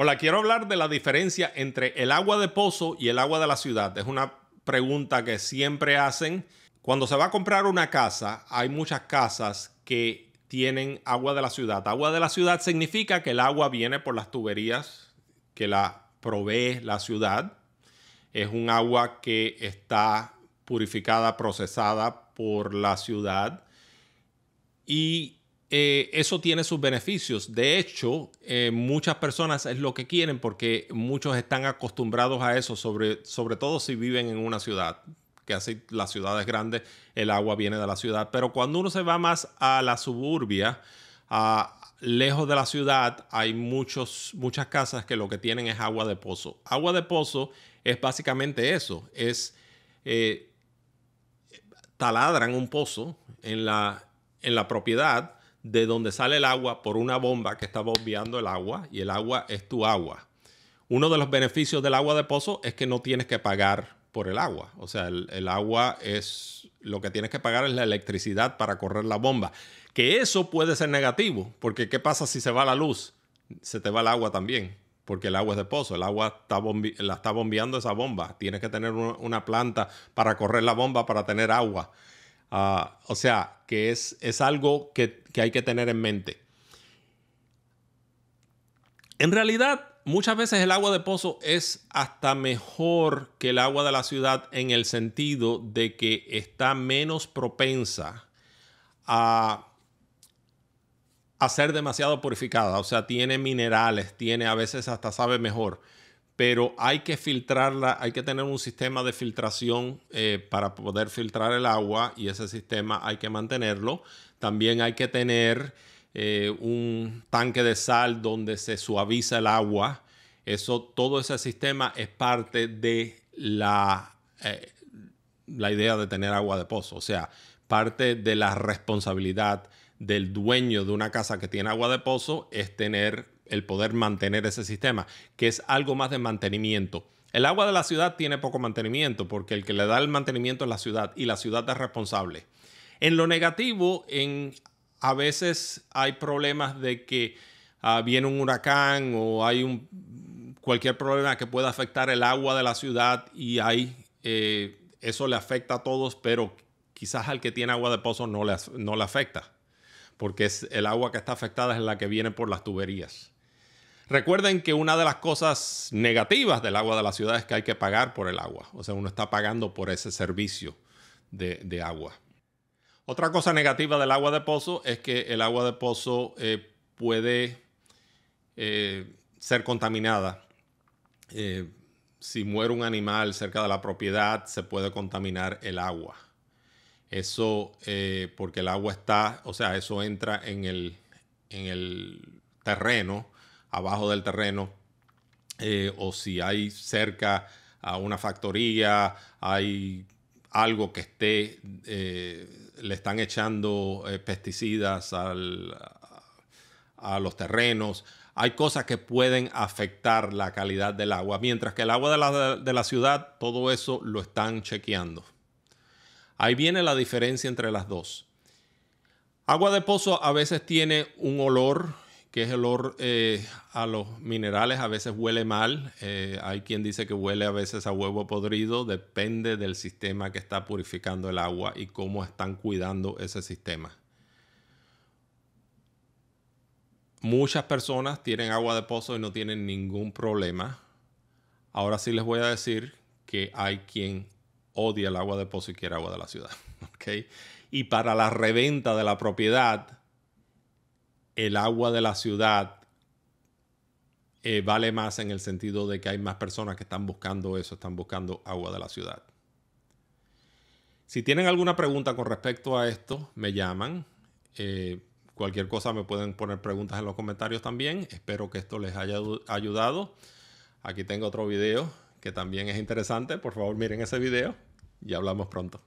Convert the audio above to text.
Hola, quiero hablar de la diferencia entre el agua de pozo y el agua de la ciudad. Es una pregunta que siempre hacen. Cuando se va a comprar una casa, hay muchas casas que tienen agua de la ciudad. Agua de la ciudad significa que el agua viene por las tuberías que la provee la ciudad. Es un agua que está purificada, procesada por la ciudad. Y eh, eso tiene sus beneficios. De hecho, eh, muchas personas es lo que quieren porque muchos están acostumbrados a eso, sobre, sobre todo si viven en una ciudad, que así ciudad ciudades grande, el agua viene de la ciudad. Pero cuando uno se va más a la suburbia, lejos de la ciudad, hay muchos, muchas casas que lo que tienen es agua de pozo. Agua de pozo es básicamente eso, es... Eh, taladran un pozo en la, en la propiedad de donde sale el agua por una bomba que está bombeando el agua y el agua es tu agua. Uno de los beneficios del agua de pozo es que no tienes que pagar por el agua. O sea, el, agua es lo que tienes que pagar es la electricidad para correr la bomba. Que eso puede ser negativo, porque ¿qué pasa si se va la luz? Se te va el agua también porque el agua es de pozo, el agua está la está bombeando esa bomba. Tienes que tener una, planta para correr la bomba para tener agua. Ah, o sea, que es, algo que, hay que tener en mente. En realidad, muchas veces el agua de pozo es hasta mejor que el agua de la ciudad en el sentido de que está menos propensa a, a ser demasiado purificada. O sea, tiene minerales, tiene a veces hasta sabe mejor pero hay que filtrarla, hay que tener un sistema de filtración eh, para poder filtrar el agua y ese sistema hay que mantenerlo. También hay que tener eh, un tanque de sal donde se suaviza el agua. Eso, todo ese sistema es parte de la, eh, la idea de tener agua de pozo, o sea, parte de la responsabilidad del dueño de una casa que tiene agua de pozo es tener el poder mantener ese sistema, que es algo más de mantenimiento. El agua de la ciudad tiene poco mantenimiento porque el que le da el mantenimiento es la ciudad y la ciudad es responsable. En lo negativo, en, a veces hay problemas de que ah, viene un huracán o hay cualquier problema que pueda afectar el agua de la ciudad y eh, eso le afecta a todos, pero quizás al que tiene agua de pozo no le, no le afecta porque es, el agua que está afectada es la que viene por las tuberías. Recuerden que una de las cosas negativas del agua de la ciudad es que hay que pagar por el agua. O sea, uno está pagando por ese servicio de, agua. Otra cosa negativa del agua de pozo es que el agua de pozo eh, puede eh, ser contaminada. Eh, si muere un animal cerca de la propiedad, se puede contaminar el agua. Eso, porque el agua está, o sea, eso entra en el, en el terreno abajo del terreno eh, o si hay cerca a una factoría, hay algo que esté, eh, le están echando eh, pesticidas al, a los terrenos. Hay cosas que pueden afectar la calidad del agua, mientras que el agua de la, de la ciudad, todo eso lo están chequeando. Ahí viene la diferencia entre las dos. Agua de pozo a veces tiene un olor que es el olor eh, a los minerales, a veces huele mal, eh, hay quien dice que huele a veces a huevo podrido, depende del sistema que está purificando el agua y cómo están cuidando ese sistema. Muchas personas tienen agua de pozo y no tienen ningún problema. Ahora sí les voy a decir que hay quien odia el agua de pozo y quiere agua de la ciudad. Y para la reventa de la propiedad, el agua de la ciudad eh, vale más en el sentido de que hay más personas que están buscando eso, están buscando agua de la ciudad. Si tienen alguna pregunta con respecto a esto, me llaman. Eh, cualquier cosa me pueden poner preguntas en los comentarios también. Espero que esto les haya ayudado. Aquí tengo otro video que también es interesante. Por favor, miren ese video y hablamos pronto.